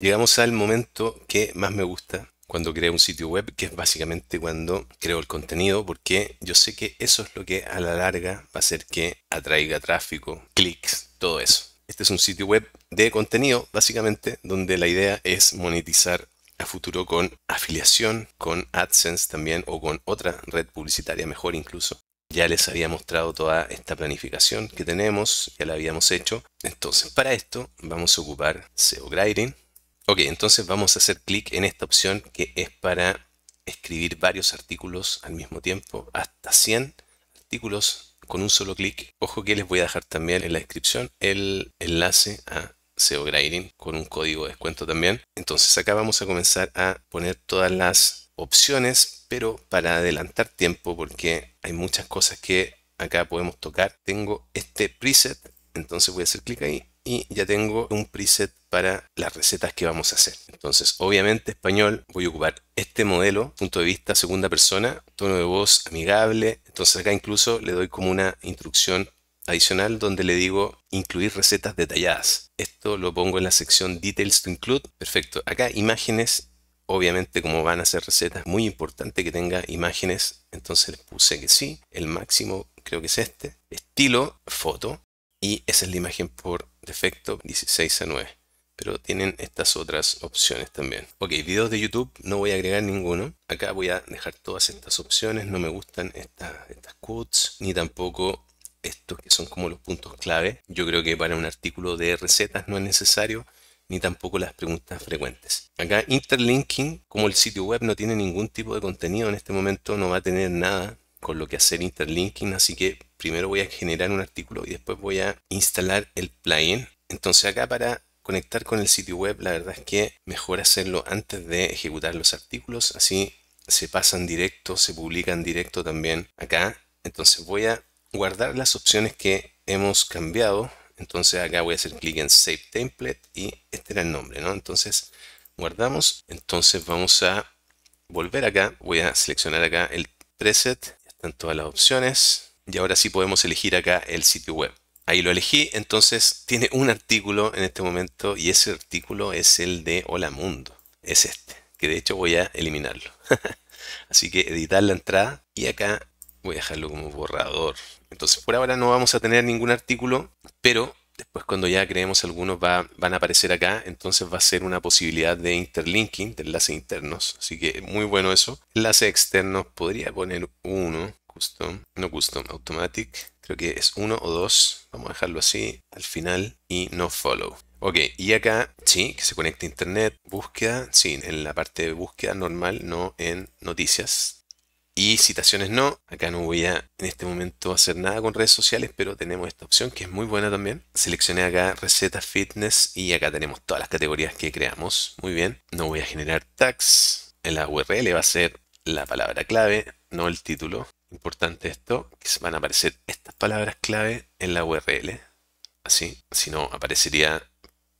Llegamos al momento que más me gusta cuando creo un sitio web, que es básicamente cuando creo el contenido, porque yo sé que eso es lo que a la larga va a hacer que atraiga tráfico, clics, todo eso. Este es un sitio web de contenido, básicamente, donde la idea es monetizar a futuro con afiliación, con AdSense también o con otra red publicitaria mejor incluso. Ya les había mostrado toda esta planificación que tenemos, ya la habíamos hecho. Entonces, para esto vamos a ocupar SEO Grading Ok, entonces vamos a hacer clic en esta opción que es para escribir varios artículos al mismo tiempo, hasta 100 artículos con un solo clic. Ojo que les voy a dejar también en la descripción el enlace a SEO Grading con un código de descuento también. Entonces acá vamos a comenzar a poner todas las opciones, pero para adelantar tiempo porque hay muchas cosas que acá podemos tocar. Tengo este preset, entonces voy a hacer clic ahí y ya tengo un preset para las recetas que vamos a hacer. Entonces, obviamente español, voy a ocupar este modelo, punto de vista, segunda persona, tono de voz amigable. Entonces acá incluso le doy como una instrucción adicional donde le digo incluir recetas detalladas. Esto lo pongo en la sección Details to Include. Perfecto. Acá imágenes, obviamente como van a ser recetas, muy importante que tenga imágenes. Entonces le puse que sí. El máximo creo que es este. Estilo, foto. Y esa es la imagen por defecto 16 a 9. Pero tienen estas otras opciones también. Ok, videos de YouTube no voy a agregar ninguno. Acá voy a dejar todas estas opciones. No me gustan estas estas quotes. Ni tampoco estos que son como los puntos clave. Yo creo que para un artículo de recetas no es necesario ni tampoco las preguntas frecuentes. Acá interlinking, como el sitio web no tiene ningún tipo de contenido en este momento, no va a tener nada con lo que hacer interlinking, así que primero voy a generar un artículo y después voy a instalar el plugin. Entonces acá para conectar con el sitio web, la verdad es que mejor hacerlo antes de ejecutar los artículos, así se pasan directo, se publican directo también acá. Entonces voy a guardar las opciones que hemos cambiado. Entonces acá voy a hacer clic en Save Template y este era el nombre, ¿no? Entonces guardamos. Entonces vamos a volver acá. Voy a seleccionar acá el preset. Están todas las opciones y ahora sí podemos elegir acá el sitio web. Ahí lo elegí, entonces tiene un artículo en este momento y ese artículo es el de Hola Mundo. Es este, que de hecho voy a eliminarlo. Así que editar la entrada y acá voy a dejarlo como borrador. Entonces por ahora no vamos a tener ningún artículo, pero después cuando ya creemos algunos va, van a aparecer acá, entonces va a ser una posibilidad de interlinking, de enlaces internos, así que muy bueno eso. Enlaces externos podría poner uno, no custom, automatic, creo que es uno o dos, vamos a dejarlo así, al final, y no follow. Ok, y acá, sí, que se conecte internet, búsqueda, sí, en la parte de búsqueda normal, no en noticias. Y citaciones no, acá no voy a en este momento hacer nada con redes sociales, pero tenemos esta opción que es muy buena también. Seleccioné acá recetas fitness y acá tenemos todas las categorías que creamos. Muy bien, no voy a generar tags, en la URL va a ser la palabra clave, no el título importante esto, que van a aparecer estas palabras clave en la URL. Así, si no, aparecería,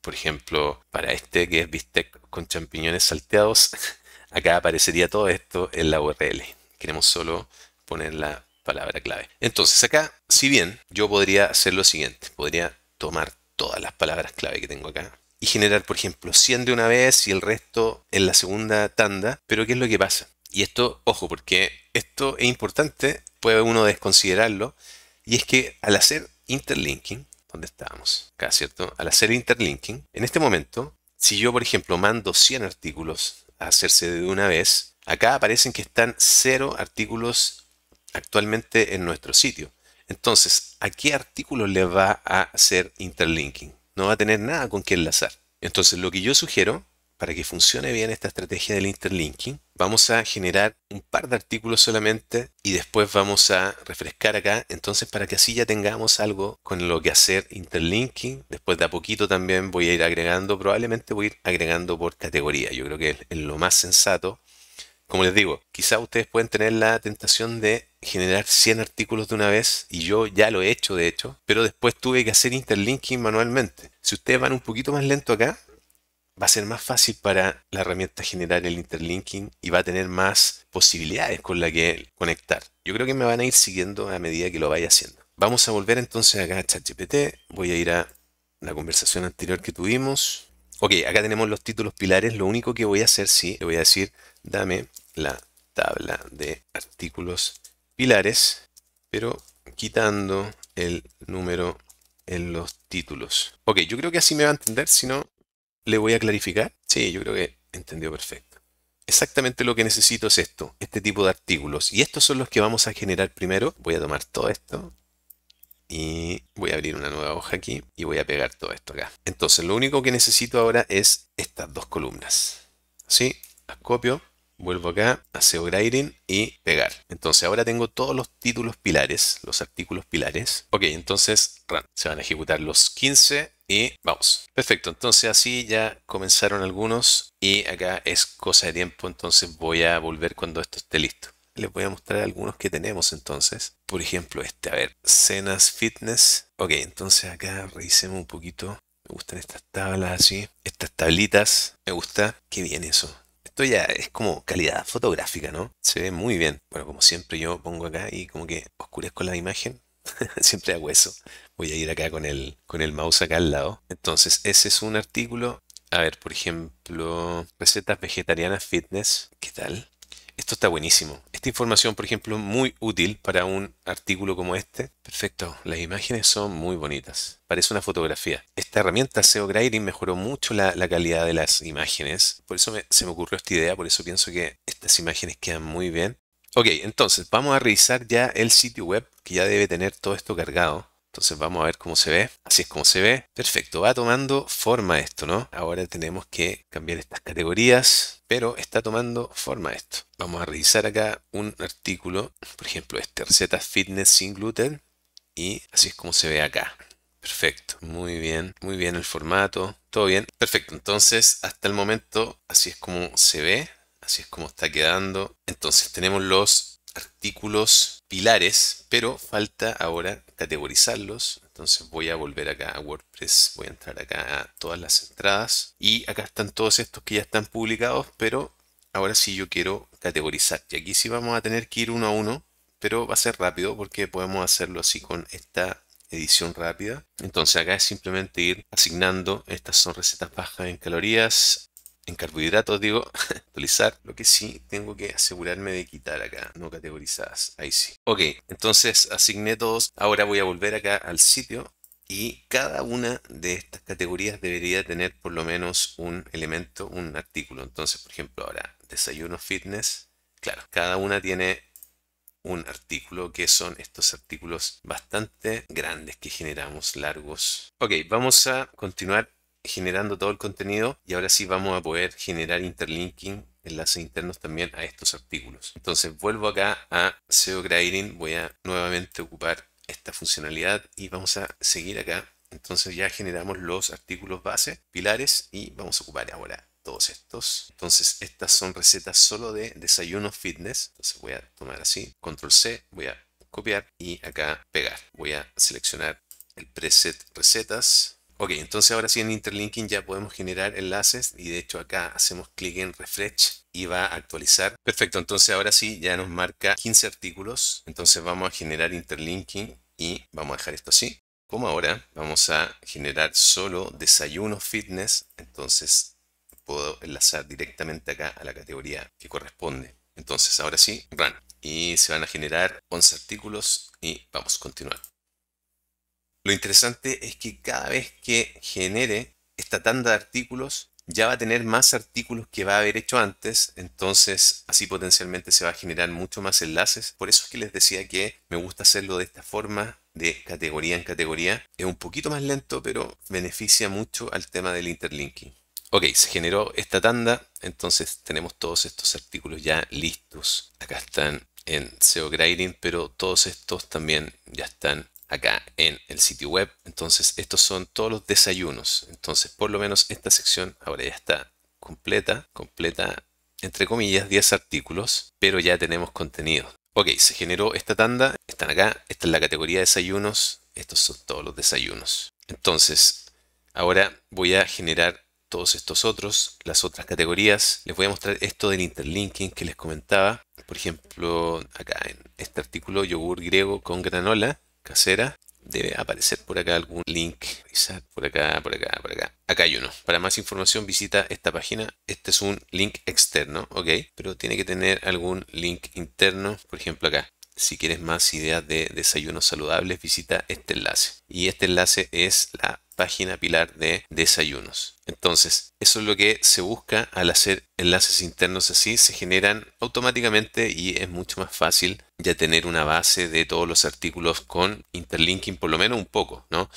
por ejemplo, para este que es bistec con champiñones salteados, acá aparecería todo esto en la URL. Queremos solo poner la palabra clave. Entonces acá, si bien yo podría hacer lo siguiente, podría tomar todas las palabras clave que tengo acá y generar, por ejemplo, 100 de una vez y el resto en la segunda tanda, pero ¿qué es lo que pasa? Y esto, ojo, porque esto es importante, puede uno desconsiderarlo, y es que al hacer interlinking, ¿dónde estábamos? Acá, ¿cierto? Al hacer interlinking, en este momento, si yo, por ejemplo, mando 100 artículos a hacerse de una vez, acá aparecen que están 0 artículos actualmente en nuestro sitio. Entonces, ¿a qué artículo le va a hacer interlinking? No va a tener nada con qué enlazar. Entonces, lo que yo sugiero para que funcione bien esta estrategia del interlinking, vamos a generar un par de artículos solamente y después vamos a refrescar acá. Entonces, para que así ya tengamos algo con lo que hacer interlinking, después de a poquito también voy a ir agregando, probablemente voy a ir agregando por categoría. Yo creo que es lo más sensato. Como les digo, quizá ustedes pueden tener la tentación de generar 100 artículos de una vez, y yo ya lo he hecho de hecho, pero después tuve que hacer interlinking manualmente. Si ustedes van un poquito más lento acá, va a ser más fácil para la herramienta generar el interlinking y va a tener más posibilidades con la que conectar. Yo creo que me van a ir siguiendo a medida que lo vaya haciendo. Vamos a volver entonces acá a ChatGPT. Voy a ir a la conversación anterior que tuvimos. Ok, acá tenemos los títulos pilares. Lo único que voy a hacer, sí, le voy a decir, dame la tabla de artículos pilares, pero quitando el número en los títulos. Ok, yo creo que así me va a entender, si no, ¿Le voy a clarificar? Sí, yo creo que entendió perfecto. Exactamente lo que necesito es esto, este tipo de artículos. Y estos son los que vamos a generar primero. Voy a tomar todo esto y voy a abrir una nueva hoja aquí y voy a pegar todo esto acá. Entonces lo único que necesito ahora es estas dos columnas. ¿Sí? Las copio Vuelvo acá, SEO grading y pegar. Entonces ahora tengo todos los títulos pilares, los artículos pilares. Ok, entonces run. Se van a ejecutar los 15 y vamos. Perfecto, entonces así ya comenzaron algunos y acá es cosa de tiempo, entonces voy a volver cuando esto esté listo. Les voy a mostrar algunos que tenemos entonces. Por ejemplo este, a ver, cenas fitness. Ok, entonces acá revisemos un poquito. Me gustan estas tablas así, estas tablitas, me gusta. Qué bien eso ya es como calidad fotográfica, ¿no? Se ve muy bien. Bueno, como siempre yo pongo acá y como que oscurezco la imagen. siempre hago eso. Voy a ir acá con el, con el mouse acá al lado. Entonces, ese es un artículo. A ver, por ejemplo, recetas vegetarianas fitness. ¿Qué tal? Esto está buenísimo. Esta información, por ejemplo, muy útil para un artículo como este. Perfecto, las imágenes son muy bonitas. Parece una fotografía. Esta herramienta SEO Grading mejoró mucho la, calidad de las imágenes. Por eso se me ocurrió esta idea, por eso pienso que estas imágenes quedan muy bien. Ok, entonces vamos a revisar ya el sitio web que ya debe tener todo esto cargado. Entonces vamos a ver cómo se ve. Así es como se ve. Perfecto, va tomando forma esto, ¿no? Ahora tenemos que cambiar estas categorías pero está tomando forma esto. Vamos a revisar acá un artículo, por ejemplo, este receta fitness sin gluten y así es como se ve acá. Perfecto, muy bien, muy bien el formato, todo bien. Perfecto, entonces hasta el momento así es como se ve, así es como está quedando. Entonces tenemos los artículos pilares, pero falta ahora categorizarlos entonces voy a volver acá a WordPress, voy a entrar acá a todas las entradas y acá están todos estos que ya están publicados, pero ahora sí yo quiero categorizar. Y aquí sí vamos a tener que ir uno a uno, pero va a ser rápido porque podemos hacerlo así con esta edición rápida. Entonces acá es simplemente ir asignando, estas son recetas bajas en calorías, en carbohidratos digo, actualizar, Lo que sí tengo que asegurarme de quitar acá, no categorizadas. Ahí sí. Ok, entonces asigné todos. Ahora voy a volver acá al sitio y cada una de estas categorías debería tener por lo menos un elemento, un artículo. Entonces, por ejemplo, ahora desayuno fitness. Claro, cada una tiene un artículo, que son estos artículos bastante grandes que generamos, largos. Ok, vamos a continuar generando todo el contenido y ahora sí vamos a poder generar interlinking enlaces internos también a estos artículos. Entonces vuelvo acá a SEO Grading, voy a nuevamente ocupar esta funcionalidad y vamos a seguir acá. Entonces ya generamos los artículos base, pilares y vamos a ocupar ahora todos estos. Entonces estas son recetas solo de desayuno fitness. Entonces voy a tomar así, control C, voy a copiar y acá pegar. Voy a seleccionar el preset recetas, Ok, entonces ahora sí en Interlinking ya podemos generar enlaces y de hecho acá hacemos clic en Refresh y va a actualizar. Perfecto, entonces ahora sí ya nos marca 15 artículos. Entonces vamos a generar Interlinking y vamos a dejar esto así. Como ahora vamos a generar solo desayuno fitness, entonces puedo enlazar directamente acá a la categoría que corresponde. Entonces ahora sí, run. Y se van a generar 11 artículos y vamos a continuar. Lo interesante es que cada vez que genere esta tanda de artículos, ya va a tener más artículos que va a haber hecho antes, entonces así potencialmente se va a generar mucho más enlaces. Por eso es que les decía que me gusta hacerlo de esta forma, de categoría en categoría. Es un poquito más lento, pero beneficia mucho al tema del interlinking. Ok, se generó esta tanda, entonces tenemos todos estos artículos ya listos. Acá están en SEO Grading, pero todos estos también ya están acá en el sitio web. Entonces estos son todos los desayunos. Entonces por lo menos esta sección ahora ya está completa, completa entre comillas 10 artículos, pero ya tenemos contenido. Ok, se generó esta tanda, están acá, esta es la categoría desayunos, estos son todos los desayunos. Entonces, ahora voy a generar todos estos otros, las otras categorías. Les voy a mostrar esto del interlinking que les comentaba. Por ejemplo, acá en este artículo, yogur griego con granola casera, debe aparecer por acá algún link. Por acá, por acá, por acá. Acá hay uno. Para más información visita esta página. Este es un link externo, ¿ok? Pero tiene que tener algún link interno, por ejemplo acá. Si quieres más ideas de desayunos saludables, visita este enlace. Y este enlace es la página pilar de desayunos. Entonces, eso es lo que se busca al hacer enlaces internos así, se generan automáticamente y es mucho más fácil ya tener una base de todos los artículos con interlinking, por lo menos un poco, ¿no?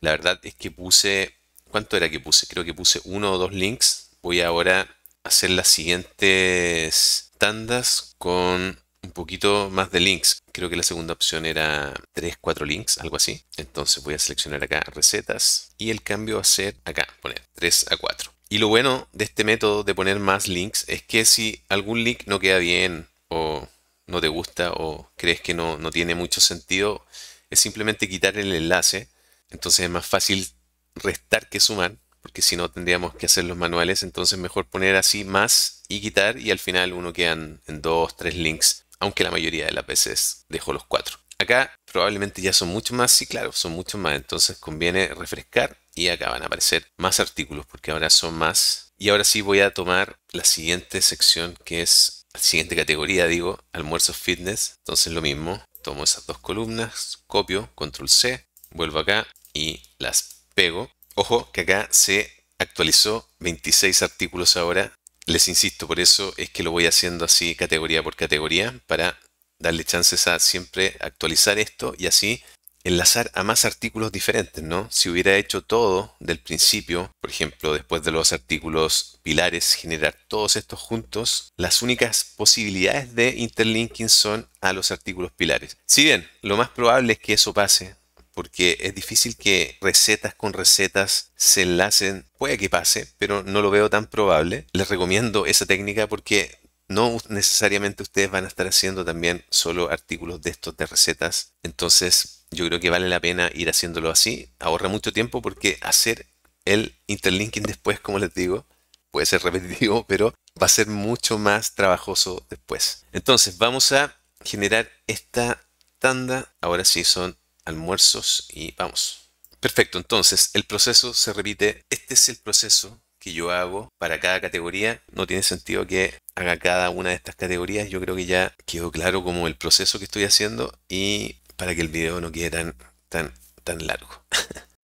La verdad es que puse, ¿cuánto era que puse? Creo que puse uno o dos links. Voy ahora a hacer las siguientes tandas con un poquito más de links. Creo que la segunda opción era 3, 4 links, algo así. Entonces voy a seleccionar acá recetas y el cambio va a ser acá, poner 3 a 4. Y lo bueno de este método de poner más links es que si algún link no queda bien o no te gusta o crees que no, no tiene mucho sentido, es simplemente quitar el enlace. Entonces es más fácil restar que sumar, porque si no tendríamos que hacer los manuales. Entonces mejor poner así más y quitar y al final uno quedan en dos, tres links aunque la mayoría de las veces dejo los cuatro. Acá probablemente ya son mucho más, sí claro, son mucho más, entonces conviene refrescar y acá van a aparecer más artículos porque ahora son más. Y ahora sí voy a tomar la siguiente sección que es, la siguiente categoría digo, almuerzo fitness, entonces lo mismo, tomo esas dos columnas, copio, control C, vuelvo acá y las pego. Ojo que acá se actualizó 26 artículos ahora les insisto, por eso es que lo voy haciendo así categoría por categoría para darle chances a siempre actualizar esto y así enlazar a más artículos diferentes, ¿no? Si hubiera hecho todo del principio, por ejemplo, después de los artículos pilares, generar todos estos juntos, las únicas posibilidades de interlinking son a los artículos pilares. Si bien lo más probable es que eso pase, porque es difícil que recetas con recetas se enlacen. Puede que pase, pero no lo veo tan probable. Les recomiendo esa técnica porque no necesariamente ustedes van a estar haciendo también solo artículos de estos de recetas. Entonces yo creo que vale la pena ir haciéndolo así. Ahorra mucho tiempo porque hacer el interlinking después, como les digo, puede ser repetitivo, pero va a ser mucho más trabajoso después. Entonces vamos a generar esta tanda. Ahora sí son almuerzos y vamos. Perfecto, entonces el proceso se repite. Este es el proceso que yo hago para cada categoría. No tiene sentido que haga cada una de estas categorías. Yo creo que ya quedó claro como el proceso que estoy haciendo y para que el video no quede tan, tan, tan largo.